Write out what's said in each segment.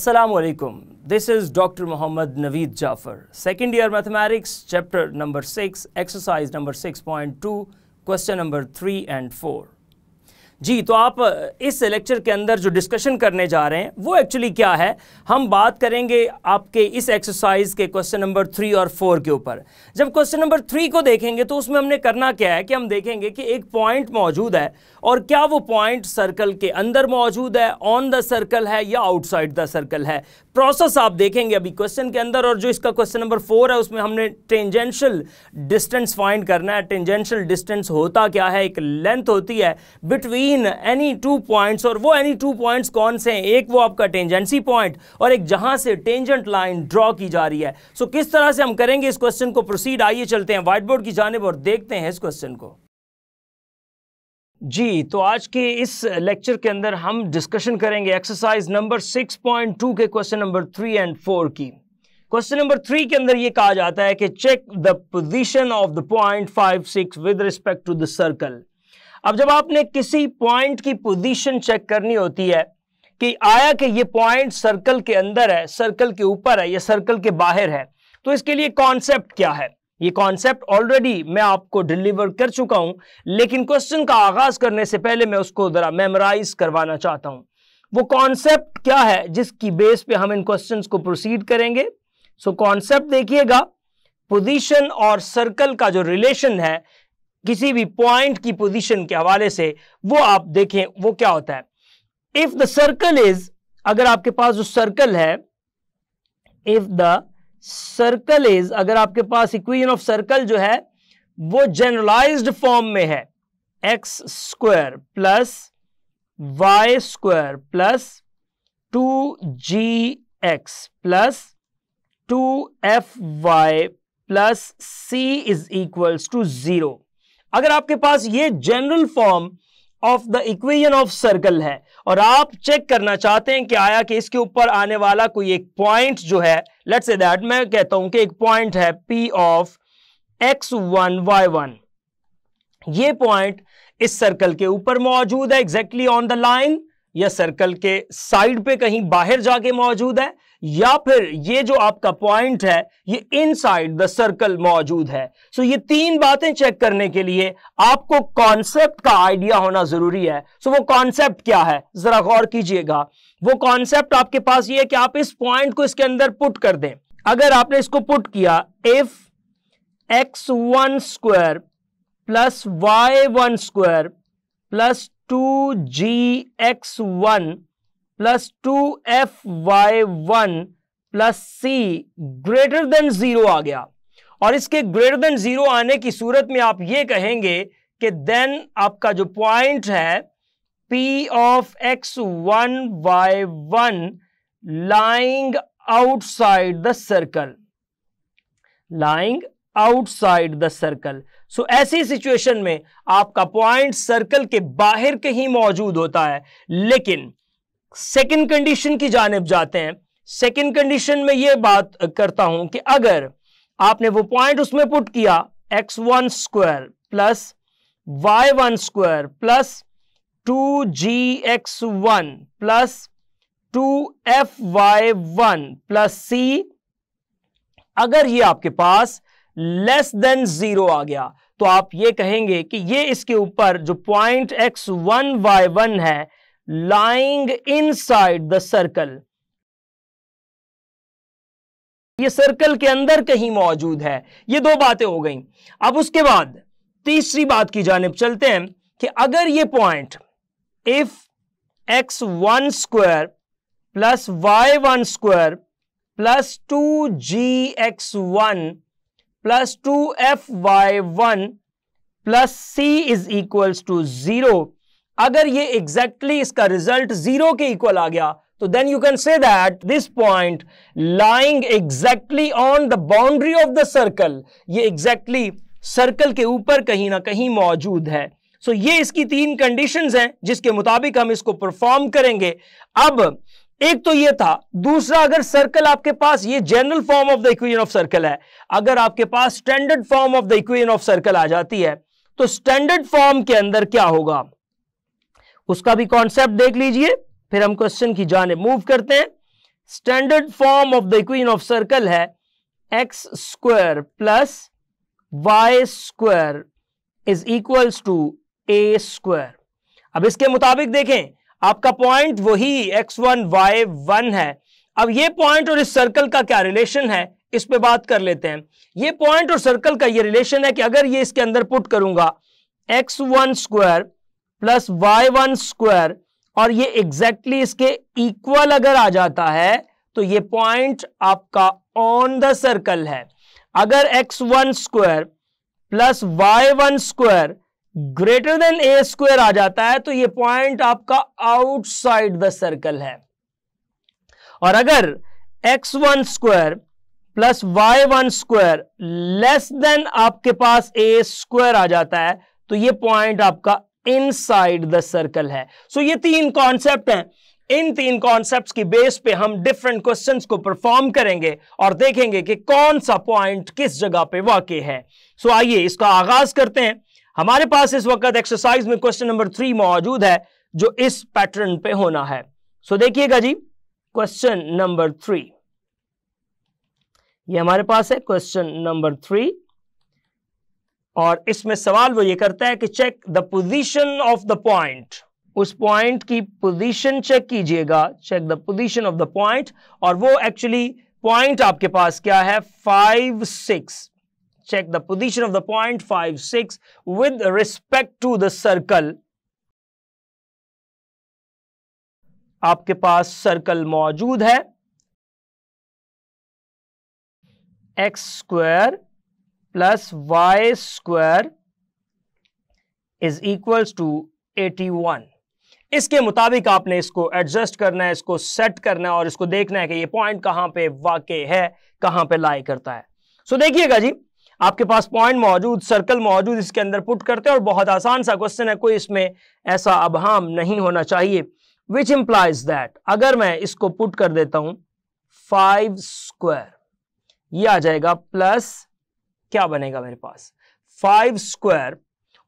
Assalamu alaikum. This is Dr. Muhammad Naveed Jafar, second year mathematics, chapter number 6, exercise number 6.2, question number 3 and 4. जी तो आप इस lecture के अंदर जो discussion करने जा रहे हैं वो एक्चुअली क्या है हम बात करेंगे आपके इस एक्सरसाइज के क्वेश्चन नंबर थ्री और फोर के ऊपर जब क्वेश्चन नंबर थ्री को देखेंगे तो उसमें हमने करना क्या है कि हम देखेंगे कि एक पॉइंट मौजूद है और क्या वो पॉइंट सर्कल के अंदर मौजूद है ऑन द सर्कल है या आउटसाइड द सर्कल है प्रोसेस आप देखेंगे अभी क्वेश्चन के अंदर और जो इसका क्वेश्चन नंबर फोर है उसमें हमने टेंजेंशियल डिस्टेंस फाइंड करना है टेंजेंशियल डिस्टेंस होता क्या है एक लेंथ होती है between between any two points और वो एनी टू पॉइंट्स कौन से हैं एक वो आपका टेंजेंसी पॉइंट और एक जहां से टेंजेंट लाइन ड्रॉ की जा रही है सो so, किस तरह से हम करेंगे इस क्वेश्चन को प्रोसीड आइए चलते हैं व्हाइट बोर्ड की जानब और देखते हैं इस क्वेश्चन को जी तो आज के इस लेक्चर के अंदर हम डिस्कशन करेंगे exercise number six point two के question number three and four की क्वेश्चन नंबर थ्री के अंदर ये कहा जाता है कि check the position of the point five six with respect to the circle अब जब आपने किसी पॉइंट की पोजीशन चेक करनी होती है कि आया कि ये पॉइंट सर्कल के अंदर है सर्कल के ऊपर है या सर्कल के बाहर है तो इसके लिए कॉन्सेप्ट क्या है ये कॉन्सेप्ट ऑलरेडी मैं आपको डिलीवर कर चुका हूं लेकिन क्वेश्चन का आगाज करने से पहले मैं उसको जरा मेमोराइज करवाना चाहता हूं वो कॉन्सेप्ट क्या है जिसकी बेस पे हम इन क्वेश्चंस को प्रोसीड करेंगे सो कॉन्सेप्ट देखिएगा पोजीशन और सर्कल का जो रिलेशन है किसी भी पॉइंट की पोजीशन के हवाले से वो आप देखें वो क्या होता है इफ द सर्कल इज अगर आपके पास जो सर्कल है इफ द सर्कल इज अगर आपके पास इक्वेशन ऑफ सर्कल जो है वो जनरलाइज्ड फॉर्म में है x square plus y square plus two g x plus two f y plus c is equals to zero अगर आपके पास ये general form of the equation of circle है और आप चेक करना चाहते हैं कि आया कि इसके ऊपर आने वाला कोई एक पॉइंट जो है लेट्स से दैट मैं कहता हूं कि एक पॉइंट है P of x one y one ये पॉइंट इस सर्कल के ऊपर मौजूद है एग्जैक्टली ऑन द लाइन या सर्कल के साइड पे कहीं बाहर जाके मौजूद है या फिर ये जो आपका पॉइंट है ये इनसाइड द सर्कल मौजूद है सो so ये तीन बातें चेक करने के लिए आपको कॉन्सेप्ट का आइडिया होना जरूरी है सो so वो कॉन्सेप्ट क्या है जरा गौर कीजिएगा वो कॉन्सेप्ट आपके पास ये है कि आप इस पॉइंट को इसके अंदर पुट कर दें अगर आपने इसको पुट किया if x one square plus y one square plus two g x one plus two f y one plus c greater than zero आ गया और इसके ग्रेटर देन जीरो आने की सूरत में आप ये कहेंगे कि देन आपका जो पॉइंट है P of x one y one lying outside the circle lying outside the circle so ऐसी सिचुएशन में आपका पॉइंट सर्कल के बाहर कहीं मौजूद होता है लेकिन सेकंड कंडीशन की जानब जाते हैं सेकंड कंडीशन में यह बात करता हूं कि अगर आपने वो पॉइंट उसमें पुट किया x one square plus y one square plus two g x one plus two f y one plus c अगर ये आपके पास लेस देन जीरो आ गया तो आप ये कहेंगे कि ये इसके ऊपर जो point x one y one है lying inside the circle ये सर्कल के अंदर कहीं मौजूद है ये दो बातें हो गई अब उसके बाद तीसरी बात की जानब चलते हैं कि अगर ये point if x one square plus y one square plus two g x one plus two f y one plus c is equals to zero अगर ये एग्जैक्टली exactly इसका रिजल्ट जीरो के इक्वल आ गया तो then you can say that this point lying exactly on the boundary of the circle ये exactly exactly circle के ऊपर कहीं ना कहीं मौजूद है सो so ये इसकी तीन कंडीशंस हैं जिसके मुताबिक हम इसको परफॉर्म करेंगे अब एक तो ये था दूसरा अगर सर्कल आपके पास ये general form of the equation of circle है अगर आपके पास standard form of the equation of circle आ जाती है तो स्टैंडर्ड फॉर्म के अंदर क्या होगा उसका भी कॉन्सेप्ट देख लीजिए फिर हम क्वेश्चन की जाने मूव करते हैं standard form of the equation of circle है x square plus y square is equals to a square अब इसके मुताबिक देखें आपका पॉइंट वही एक्स वन वाई वन है अब ये पॉइंट और इस सर्कल का क्या रिलेशन है इस पे बात कर लेते हैं ये पॉइंट और सर्कल का ये रिलेशन है कि अगर ये इसके अंदर पुट करूंगा x one square plus y one square और ये एग्जैक्टली exactly इसके इक्वल अगर आ जाता है तो ये पॉइंट आपका ऑन द सर्कल है अगर x one square plus y one square greater than a square आ जाता है तो ये पॉइंट आपका आउटसाइड द सर्कल है और अगर x one square plus y one square less than आपके पास ए स्क्वायर आ जाता है तो ये पॉइंट आपका इनसाइड द सर्कल है सो so, ये तीन कॉन्सेप्ट हैं इन तीन कॉन्सेप्ट्स की बेस पे हम डिफरेंट क्वेश्चंस को परफॉर्म करेंगे और देखेंगे कि कौन सा पॉइंट किस जगह पे वाकई है सो so, आइए इसका आगाज करते हैं हमारे पास इस वक्त एक्सरसाइज में क्वेश्चन नंबर थ्री मौजूद है जो इस पैटर्न पे होना है सो so, देखिएगा जी क्वेश्चन नंबर थ्री ये हमारे पास है क्वेश्चन नंबर थ्री और इसमें सवाल वो ये करता है कि check the position of the point उस पॉइंट की पोजीशन चेक कीजिएगा check the position of the point और वो एक्चुअली पॉइंट आपके पास क्या है five six check the position of the point five six with respect to the circle आपके पास सर्कल मौजूद है x square plus y square is equal to 81 इसके मुताबिक आपने इसको एडजस्ट करना है इसको सेट करना है और इसको देखना है कि ये पॉइंट कहां पे वाके है कहां पे लाई करता है सो so, देखिएगा जी आपके पास पॉइंट मौजूद सर्कल मौजूद इसके अंदर पुट करते हैं और बहुत आसान सा क्वेश्चन है कोई इसमें ऐसा अभाम नहीं होना चाहिए विच इंप्लाइज दैट अगर मैं इसको पुट कर देता हूं फाइव स्क्वायर ये आ जाएगा प्लस क्या बनेगा मेरे पास फाइव स्क्वायर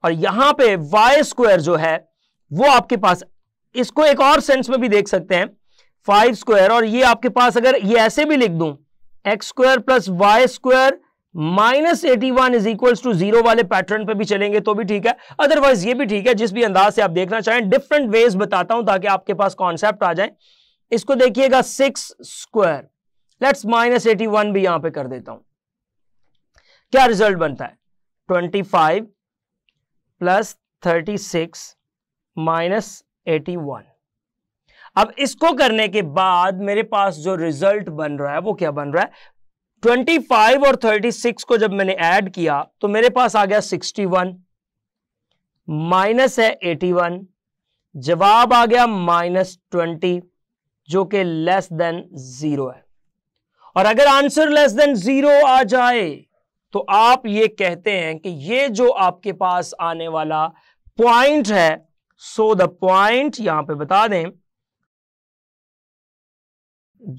और यहां पे वाई स्क्वायर जो है वो आपके पास इसको एक और सेंस में भी देख सकते हैं फाइव स्क्वायर और ये आपके पास अगर ये ऐसे भी लिख दूं x square plus y square minus eighty one is equal to zero वाले पैटर्न पे भी चलेंगे तो भी ठीक है अदरवाइज ये भी ठीक है जिस भी अंदाज से आप देखना चाहें डिफरेंट वेज बताता हूं ताकि आपके पास कॉन्सेप्ट आ जाए इसको देखिएगा six square let's minus eighty one भी यहां पे कर देता हूं क्या रिजल्ट बनता है twenty five plus thirty six minus eighty one अब इसको करने के बाद मेरे पास जो रिजल्ट बन रहा है वो क्या बन रहा है 25 और 36 को जब मैंने ऐड किया तो मेरे पास आ गया 61 माइनस है 81 जवाब आ गया माइनस ट्वेंटी जो कि लेस देन जीरो है और अगर आंसर लेस देन जीरो आ जाए तो आप ये कहते हैं कि ये जो आपके पास आने वाला पॉइंट है सो द पॉइंट यहां पे बता दें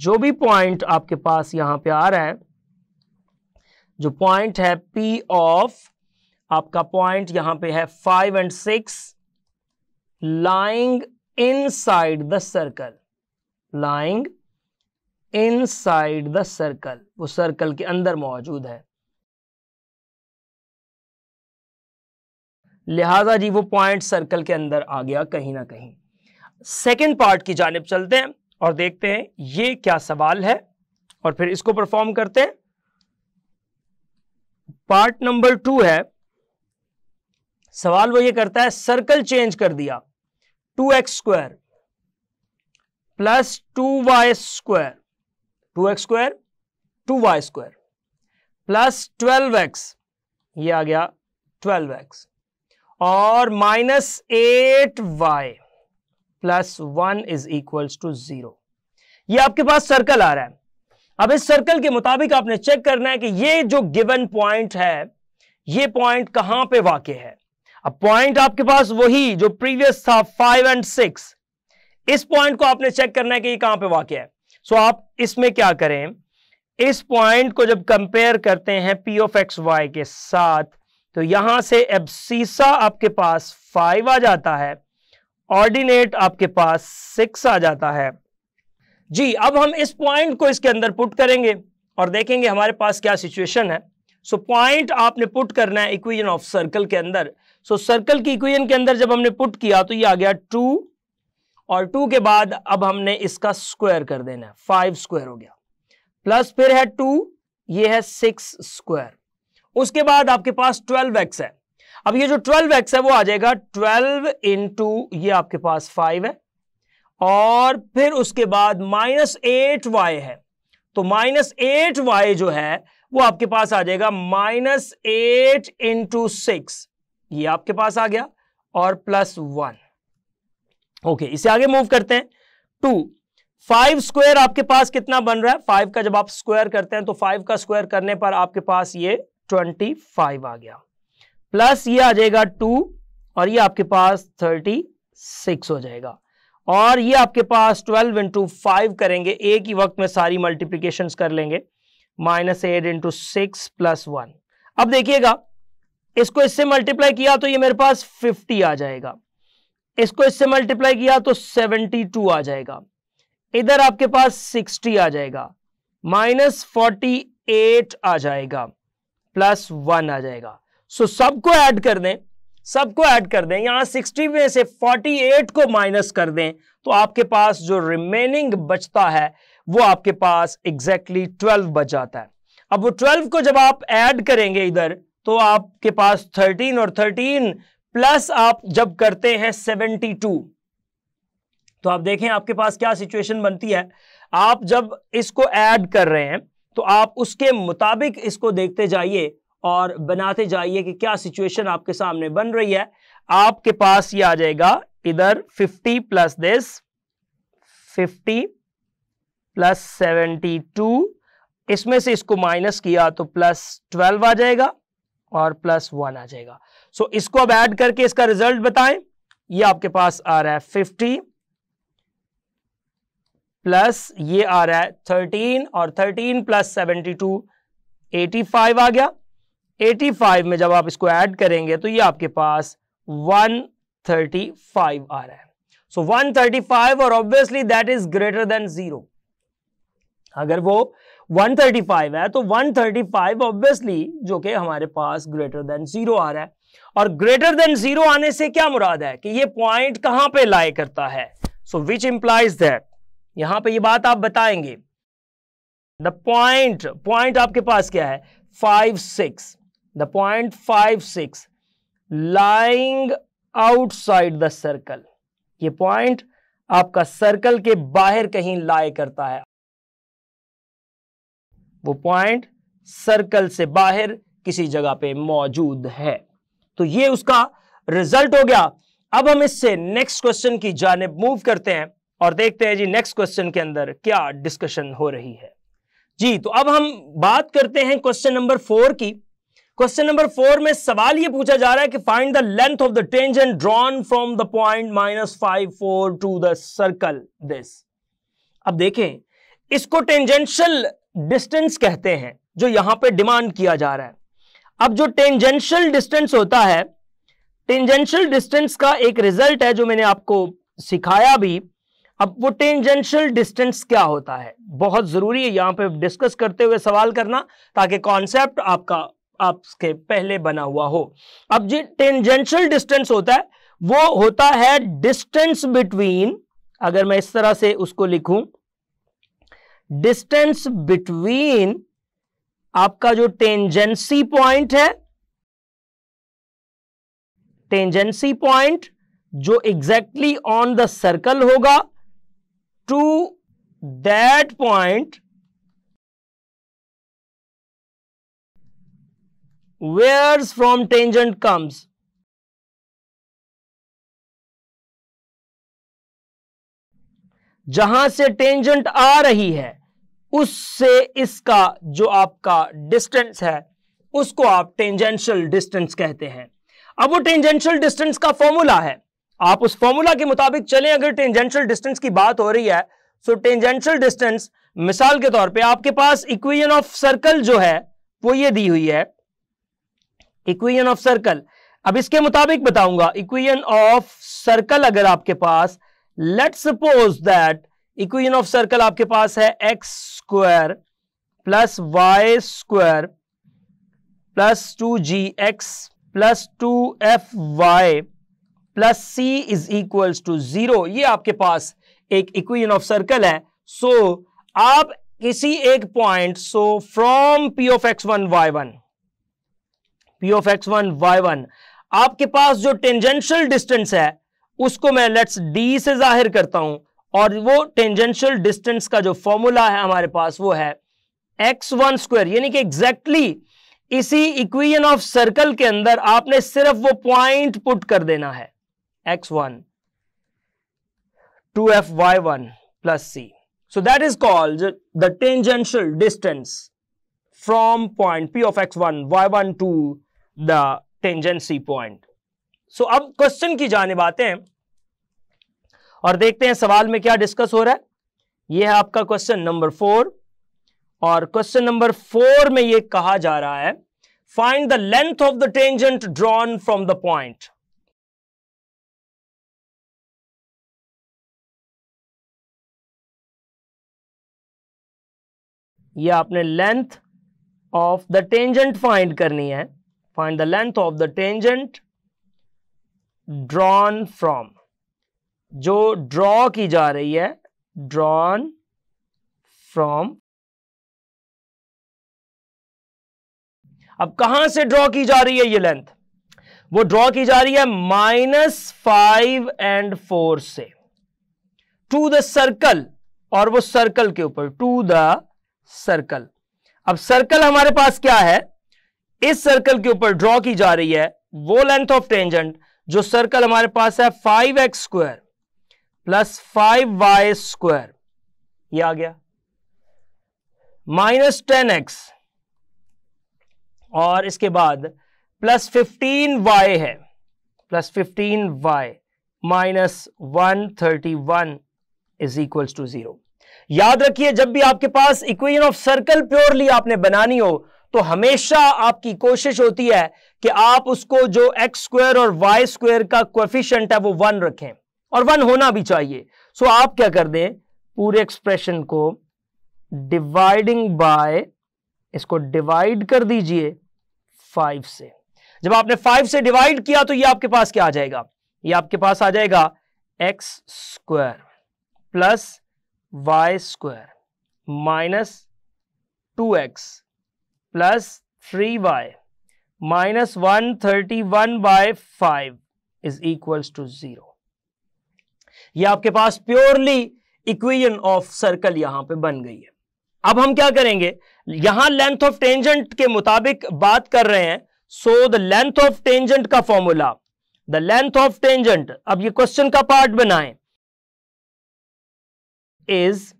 जो भी पॉइंट आपके पास यहां पे आ रहा है जो पॉइंट है पी ऑफ आपका पॉइंट यहां पे है five and six lying inside the circle lying inside the circle वो सर्कल के अंदर मौजूद है लिहाजा जी वो पॉइंट सर्कल के अंदर आ गया कहीं ना कहीं सेकेंड पार्ट की जानब चलते हैं और देखते हैं ये क्या सवाल है और फिर इसको परफॉर्म करते हैं पार्ट नंबर टू है सवाल वो ये करता है सर्कल चेंज कर दिया two x square plus two y square two x square two y square plus twelve x ये आ गया ट्वेल्व एक्स और minus eight y plus one is equal to zero ये आपके पास सर्कल आ रहा है अब इस सर्कल के मुताबिक आपने चेक करना है कि ये जो गिवन पॉइंट है ये पॉइंट कहां पे वाकई है अब पॉइंट आपके पास वही जो प्रीवियस था फाइव एंड सिक्स इस पॉइंट को आपने चेक करना है कि ये कहां पे वाकई है सो आप इसमें क्या करें इस पॉइंट को जब कंपेयर करते हैं पी ऑफ एक्स वाई के साथ तो यहां से एबसीसा आपके पास फाइव आ जाता है ऑर्डिनेट आपके पास सिक्स आ जाता है जी अब हम इस पॉइंट को इसके अंदर पुट करेंगे और देखेंगे हमारे पास क्या सिचुएशन है सो so, पॉइंट आपने पुट करना है इक्वेशन ऑफ सर्कल के अंदर सो so, सर्कल की इक्वेशन के अंदर जब हमने पुट किया तो ये आ गया टू और टू के बाद अब हमने इसका स्क्वायर कर देना है फाइव स्क्वायर हो गया प्लस फिर है टू ये है सिक्स स्क्वायर उसके बाद आपके पास ट्वेल्व एक्स है अब ये जो ट्वेल्व एक्स है वो आ जाएगा ट्वेल्व इंटू ये आपके पास फाइव है और फिर उसके बाद माइनस एट वाई है तो माइनस एट वाई जो है वो आपके पास आ जाएगा माइनस एट इंटू सिक्स ये आपके पास आ गया और प्लस वन ओके इसे आगे मूव करते हैं टू फाइव स्क्वायर आपके पास कितना बन रहा है फाइव का जब आप स्क्वायर करते हैं तो फाइव का स्क्वायर करने पर आपके पास ये ट्वेंटी फाइव आ गया प्लस ये आ जाएगा टू और ये आपके पास थर्टी सिक्स हो जाएगा और ये आपके पास ट्वेल्व इंटू फाइव करेंगे एक ही वक्त में सारी मल्टीप्लीकेशन कर लेंगे minus eight into six plus one अब देखिएगा इसको इससे मल्टीप्लाई किया तो ये मेरे पास फिफ्टी आ जाएगा इसको इससे मल्टीप्लाई किया तो सेवेंटी टू आ जाएगा इधर आपके पास सिक्सटी आ जाएगा माइनस फोर्टी एट आ जाएगा प्लस वन आ जाएगा सो so, सबको ऐड कर दें सबको ऐड कर दें यहां 60 में से 48 को माइनस कर दें तो आपके पास जो रिमेनिंग बचता है वो आपके पास एग्जैक्टली exactly 12 बच जाता है अब वो 12 को जब आप ऐड करेंगे इधर तो आपके पास 13 और 13 प्लस आप जब करते हैं 72 तो आप देखें आपके पास क्या सिचुएशन बनती है आप जब इसको ऐड कर रहे हैं तो आप उसके मुताबिक इसको देखते जाइए और बनाते जाइए कि क्या सिचुएशन आपके सामने बन रही है आपके पास ये आ जाएगा इधर 50 प्लस दिस 50 प्लस 72 इसमें से इसको माइनस किया तो प्लस 12 आ जाएगा और प्लस वन आ जाएगा सो so, इसको अब ऐड करके इसका रिजल्ट बताएं ये आपके पास आ रहा है 50 प्लस ये आ रहा है थर्टीन और thirteen plus seventy two eighty five आ गया एटी फाइव में जब आप इसको ऐड करेंगे तो ये आपके पास वन थर्टी फाइव आ रहा है सो वन थर्टी फाइव और obviously that is greater than zero अगर वो 135 है तो 135 ऑब्वियसली जो कि हमारे पास ग्रेटर देन जीरो आ रहा है और ग्रेटर देन जीरो आने से क्या मुराद है कि ये पॉइंट कहां पे लाई करता है सो विच इंप्लाइज दैट यहां पे ये बात आप बताएंगे द पॉइंट पॉइंट आपके पास क्या है five six the point five six lying outside the circle ये पॉइंट आपका सर्कल के बाहर कहीं लाए करता है वो पॉइंट सर्कल से बाहर किसी जगह पे मौजूद है तो ये उसका रिजल्ट हो गया अब हम इससे नेक्स्ट क्वेश्चन की जानब मूव करते हैं और देखते हैं जी नेक्स्ट क्वेश्चन के अंदर क्या डिस्कशन हो रही है जी तो अब हम बात करते हैं क्वेश्चन नंबर फोर की क्वेश्चन नंबर फोर में सवाल ये पूछा जा रहा है कि find the length of the tangent drawn from the point minus five four to the circle this अब देखें इसको टेंजेंशियल डिस्टेंस कहते हैं जो यहां पे डिमांड किया जा रहा है अब जो टेंजेंशियल डिस्टेंस होता है टेंजेंशियल डिस्टेंस का एक रिजल्ट है जो मैंने आपको सिखाया भी अब वो टेंजेंशियल डिस्टेंस क्या होता है बहुत जरूरी है यहां पे डिस्कस करते हुए सवाल करना ताकि कॉन्सेप्ट आपका आपके पहले बना हुआ हो अब जी टेंजेंशियल डिस्टेंस होता है वो होता है डिस्टेंस बिटवीन अगर मैं इस तरह से उसको लिखूं डिस्टेंस बिटवीन आपका जो टेंजेंसी पॉइंट है टेंजेंसी पॉइंट जो एग्जैक्टली ऑन द सर्कल होगा to that point where from tangent comes जहां से टेंजेंट आ रही है उससे इसका जो आपका डिस्टेंस है उसको आप टेंजेंशियल डिस्टेंस कहते हैं अब वो टेंजेंशियल डिस्टेंस का फॉर्मूला है आप उस फॉर्मूला के मुताबिक चलें अगर टेंजेंशियल डिस्टेंस की बात हो रही है सो टेंजेंशियल डिस्टेंस मिसाल के तौर पे आपके पास इक्वेशन ऑफ सर्कल जो है वो ये दी हुई है इक्वेशन ऑफ सर्कल अब इसके मुताबिक बताऊंगा इक्वेशन ऑफ सर्कल अगर आपके पास let suppose that equation of circle आपके पास है x square plus y square plus two g x plus two f y plus c is equal to zero ये आपके पास एक इक्वेशन ऑफ सर्कल है सो so, आप किसी एक point so from p of x one y one p of x one y one आपके पास जो टेंजेंशियल डिस्टेंस है उसको मैं लेट्स डी से जाहिर करता हूं और वो टेंजेंशियल डिस्टेंस का जो फॉर्मूला है हमारे पास वो है एक्स वन स्क्वायर यानी कि एग्जैक्टली exactly इसी इक्वेशन ऑफ सर्कल के अंदर आपने सिर्फ वो पॉइंट पुट कर देना है x one two f y one plus c so is called the tangential distance from point p of x one y one to the tangency point so अब question की जाने आते हैं और देखते हैं सवाल में क्या डिस्कस हो रहा है यह है आपका क्वेश्चन नंबर फोर और क्वेश्चन नंबर फोर में यह कहा जा रहा है find the length of the tangent drawn from the point ये आपने length of the tangent find करनी है find the length of the tangent drawn from जो ड्रॉ की जा रही है ड्रॉन फ्रॉम अब कहां से ड्रॉ की जा रही है ये लेंथ वो ड्रॉ की जा रही है माइनस फाइव एंड फोर से टू द सर्कल और वो सर्कल के ऊपर टू द सर्कल अब सर्कल हमारे पास क्या है इस सर्कल के ऊपर ड्रॉ की जा रही है वो लेंथ ऑफ टेंजेंट जो सर्कल हमारे पास है five x square plus five y square यह आ गया माइनस टेन एक्स और इसके बाद प्लस फिफ्टीन वाई है plus fifteen y minus one thirty one is equals to zero याद रखिए जब भी आपके पास इक्वेशन ऑफ सर्कल प्योरली आपने बनानी हो तो हमेशा आपकी कोशिश होती है कि आप उसको जो एक्स स्क्वायर और वाई स्क्वायर का कोफिशेंट है वो वन रखें और वन होना भी चाहिए सो आप क्या कर दें पूरे एक्सप्रेशन को डिवाइडिंग बाय इसको डिवाइड कर दीजिए फाइव से जब आपने फाइव से डिवाइड किया तो ये आपके पास क्या आ जाएगा ये आपके पास आ जाएगा x square plus y square minus two x plus three y minus one thirty one by five is equals to zero ये आपके पास प्योरली इक्वेशन ऑफ सर्कल यहां पे बन गई है अब हम क्या करेंगे यहां लेंथ ऑफ टेंजेंट के मुताबिक बात कर रहे हैं so the length of tangent का formula the length of tangent अब ये क्वेश्चन का पार्ट बनाएं इज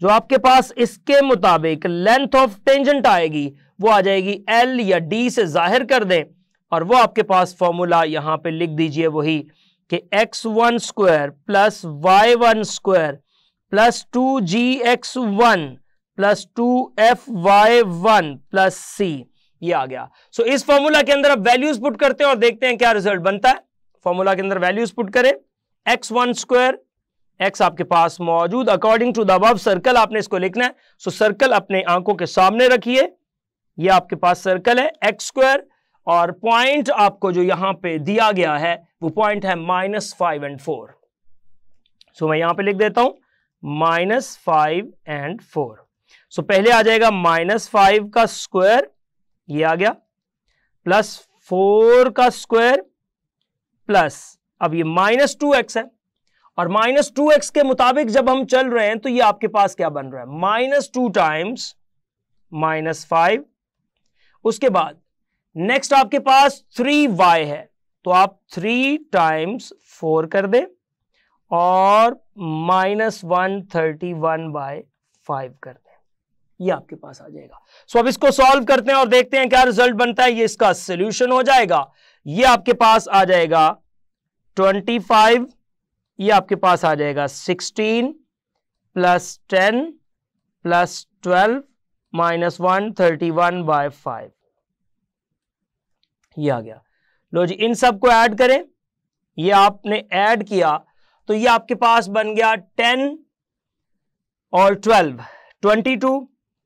जो आपके पास इसके मुताबिक लेंथ ऑफ टेंजेंट आएगी वो आ जाएगी एल या डी से जाहिर कर दें और वो आपके पास फॉर्मूला यहां पे लिख दीजिए वही कि x one square plus y one square plus two g x one plus two f y one plus c ये आ गया सो so, इस फॉर्मूला के अंदर आप वैल्यूज पुट करते हैं और देखते हैं क्या रिजल्ट बनता है फॉर्मूला के अंदर वैल्यूज पुट करें एक्स वन स्क्वायर एक्स आपके पास मौजूद अकॉर्डिंग टू द अब सर्कल आपने इसको लिखना है सो so, सर्कल अपने आंखों के सामने रखिए ये आपके पास सर्कल है एक्स स्क्वायर और पॉइंट आपको जो यहां पे दिया गया है वो पॉइंट है minus five and four so मैं यहां पे लिख देता हूं minus five and four so पहले आ जाएगा माइनस फाइव का स्क्वायर ये आ गया प्लस फोर का स्क्वायर प्लस अब ये माइनस टू एक्स है और माइनस टू एक्स के मुताबिक जब हम चल रहे हैं तो ये आपके पास क्या बन रहा है minus two times minus five उसके बाद नेक्स्ट आपके पास थ्री वाई है तो आप थ्री टाइम्स फोर कर दें और minus one thirty one by five कर दें ये आपके पास आ जाएगा सो so, अब इसको सॉल्व करते हैं और देखते हैं क्या रिजल्ट बनता है ये इसका सोल्यूशन हो जाएगा ये आपके पास आ जाएगा ट्वेंटी फाइव ये आपके पास आ जाएगा sixteen plus ten plus twelve minus one thirty one by five ये आ गया लो जी इन सबको ऐड करें ये आपने ऐड किया तो ये आपके पास बन गया टेन और twelve twenty two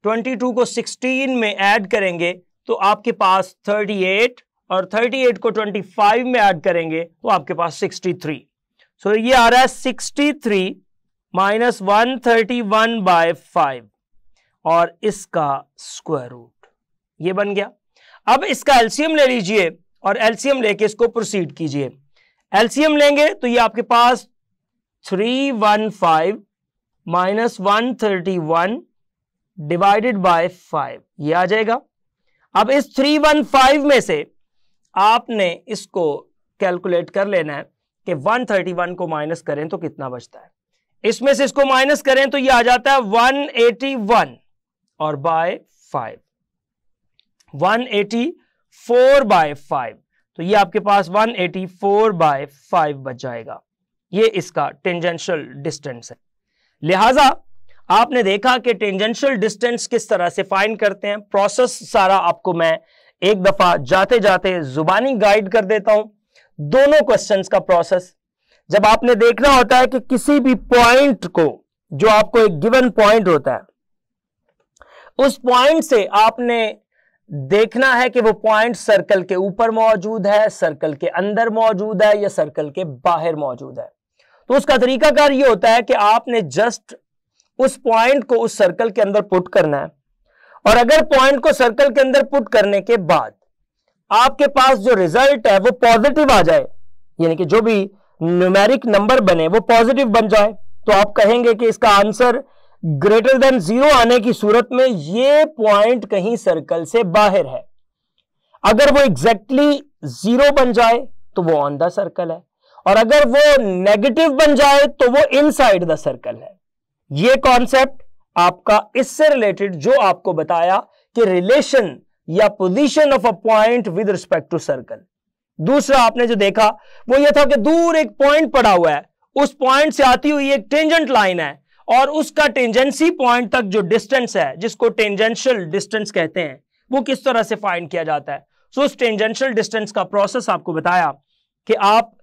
twenty two को सिक्सटीन में ऐड करेंगे तो आपके पास थर्टी एट और 38 को 25 में ऐड करेंगे तो आपके पास 63 सो so, ये आ रहा है 63 three minus one thirty one by five और इसका स्क्वायर रूट ये बन गया अब इसका एलसीएम ले लीजिए और एलसीएम लेके इसको प्रोसीड कीजिए एलसीएम लेंगे तो ये आपके पास three one five minus one thirty one divided by five ये आ जाएगा अब इस थ्री वन फाइव में से आपने इसको कैलकुलेट कर लेना है कि 131 को माइनस करें तो कितना बचता है इसमें से इसको माइनस करें तो ये आ जाता है 181 और बाय 5 184 बाय 5 तो ये आपके पास 184 बाय फाइव बच जाएगा ये इसका टेंजेंशियल डिस्टेंस है लिहाजा आपने देखा कि टेंजेंशियल डिस्टेंस किस तरह से फाइंड करते हैं प्रोसेस सारा आपको मैं एक दफा जाते जाते जुबानी गाइड कर देता हूं दोनों क्वेश्चन का प्रोसेस जब आपने देखना होता है कि किसी भी पॉइंट को जो आपको एक गिवन पॉइंट होता है उस पॉइंट से आपने देखना है कि वो पॉइंट सर्कल के ऊपर मौजूद है सर्कल के अंदर मौजूद है या सर्कल के बाहर मौजूद है तो उसका तरीकाकार ये होता है कि आपने जस्ट उस पॉइंट को उस सर्कल के अंदर पुट करना है और अगर पॉइंट को सर्कल के अंदर पुट करने के बाद आपके पास जो रिजल्ट है वो पॉजिटिव आ जाए यानी कि जो भी न्यूमेरिक नंबर बने वो पॉजिटिव बन जाए तो आप कहेंगे कि इसका आंसर ग्रेटर देन जीरो आने की सूरत में ये पॉइंट कहीं सर्कल से बाहर है अगर वो एग्जैक्टली exactly जीरो बन जाए तो वो ऑन द सर्कल है और अगर वो नेगेटिव बन जाए तो वो इनसाइड द सर्कल है ये कॉन्सेप्ट आपका इससे रिलेटेड जो आपको बताया कि रिलेशन या position of a point with respect to circle दूसरा आपने जो देखा वो ये था कि दूर एक पॉइंट पड़ा हुआ है उस पॉइंट से आती हुई एक टेंजेंट लाइन है और उसका टेंजेंसी पॉइंट तक जो डिस्टेंस है जिसको टेंजेंशियल डिस्टेंस कहते हैं वो किस तरह से फाइंड किया जाता है सो उस टेंजेंशियल डिस्टेंस का प्रोसेस आपको बताया कि आप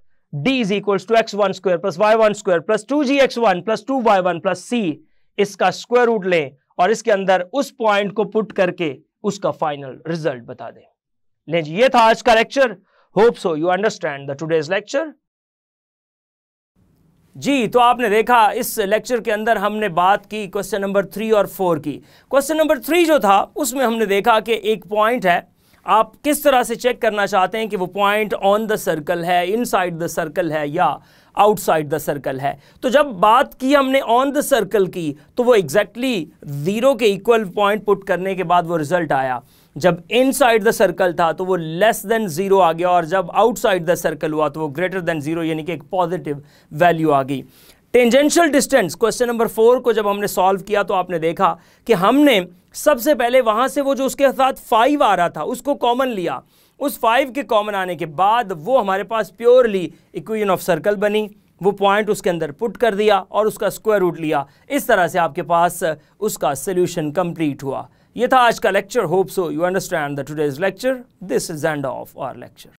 D is equals to x one square plus y one square plus two g x one plus two y one plus c इसका स्क्वायर रूट लें और इसके अंदर उस पॉइंट को पुट करके उसका फाइनल रिजल्ट बता दें ले जी ये था आज का lecture hope so you understand the today's lecture जी तो आपने देखा इस लेक्चर के अंदर हमने बात की क्वेश्चन नंबर थ्री और फोर की क्वेश्चन नंबर थ्री जो था उसमें हमने देखा कि एक पॉइंट है आप किस तरह से चेक करना चाहते हैं कि वो पॉइंट ऑन द सर्कल है इनसाइड द सर्कल है या आउटसाइड द सर्कल है तो जब बात की हमने ऑन द सर्कल की तो वो एग्जैक्टली exactly ज़ीरो के इक्वल पॉइंट पुट करने के बाद वो रिजल्ट आया जब इनसाइड द सर्कल था तो वो लेस देन ज़ीरो आ गया और जब आउटसाइड द सर्कल हुआ तो वो ग्रेटर देन ज़ीरो यानी कि एक पॉजिटिव वैल्यू आ गई tangential distance question number four को जब हमने सॉल्व किया तो आपने देखा कि हमने सबसे पहले वहां से वो जो उसके साथ फाइव आ रहा था उसको कॉमन लिया उस फाइव के कॉमन आने के बाद वो हमारे पास प्योरली इक्वेशन ऑफ सर्कल बनी वो पॉइंट उसके अंदर पुट कर दिया और उसका स्क्वायर रूट लिया इस तरह से आपके पास उसका सोल्यूशन कंप्लीट हुआ ये था आज का lecture hope so you understand the today's lecture this is end of our lecture